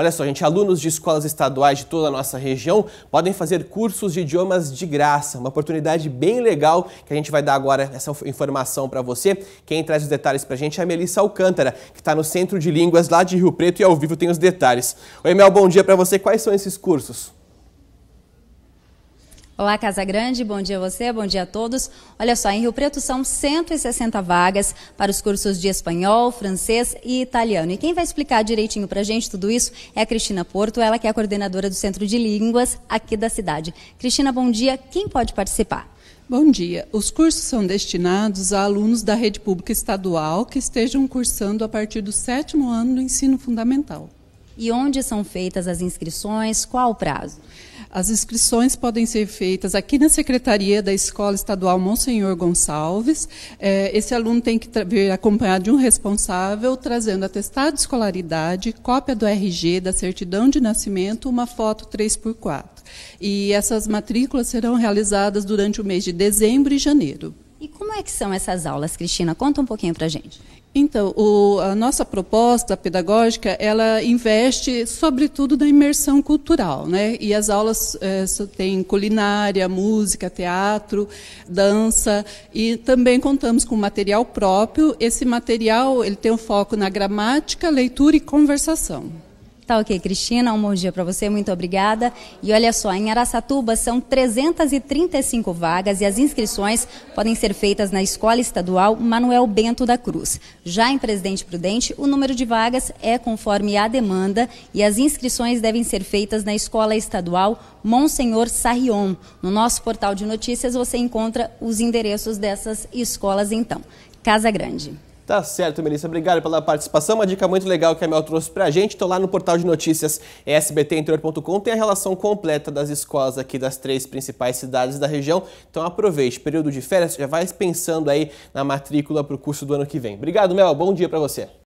Olha só, gente, alunos de escolas estaduais de toda a nossa região podem fazer cursos de idiomas de graça, uma oportunidade bem legal que a gente vai dar agora essa informação para você. Quem traz os detalhes para a gente é a Melissa Alcântara, que está no Centro de Línguas lá de Rio Preto e ao vivo tem os detalhes. Oi, Mel, bom dia para você. Quais são esses cursos? Olá, Casa Grande, bom dia a você, bom dia a todos. Olha só, em Rio Preto são 160 vagas para os cursos de espanhol, francês e italiano. E quem vai explicar direitinho para a gente tudo isso é a Cristina Porto, ela que é a coordenadora do Centro de Línguas aqui da cidade. Cristina, bom dia. Quem pode participar? Bom dia. Os cursos são destinados a alunos da rede pública estadual que estejam cursando a partir do sétimo ano do ensino fundamental. E onde são feitas as inscrições? Qual o prazo? As inscrições podem ser feitas aqui na Secretaria da Escola Estadual Monsenhor Gonçalves. É, esse aluno tem que vir acompanhado de um responsável, trazendo atestado de escolaridade, cópia do RG, da certidão de nascimento, uma foto 3x4. E essas matrículas serão realizadas durante o mês de dezembro e janeiro é que são essas aulas, Cristina? Conta um pouquinho para gente. Então, o, a nossa proposta pedagógica, ela investe sobretudo na imersão cultural, né? E as aulas é, eh, têm culinária, música, teatro, dança e também contamos com material próprio. Esse material, ele tem um foco na gramática, leitura e conversação. Tá ok, Cristina, um bom dia para você, muito obrigada. E olha só, em Araçatuba são 335 vagas e as inscrições podem ser feitas na Escola Estadual Manuel Bento da Cruz. Já em Presidente Prudente, o número de vagas é conforme a demanda e as inscrições devem ser feitas na Escola Estadual Monsenhor Sarrion. No nosso portal de notícias você encontra os endereços dessas escolas então. Casa Grande. Tá certo, Melissa. Obrigado pela participação. Uma dica muito legal que a Mel trouxe pra gente. estou lá no portal de notícias sbtinterior.com tem a relação completa das escolas aqui das três principais cidades da região. Então aproveite, período de férias, já vai pensando aí na matrícula para o curso do ano que vem. Obrigado, Mel. Bom dia para você.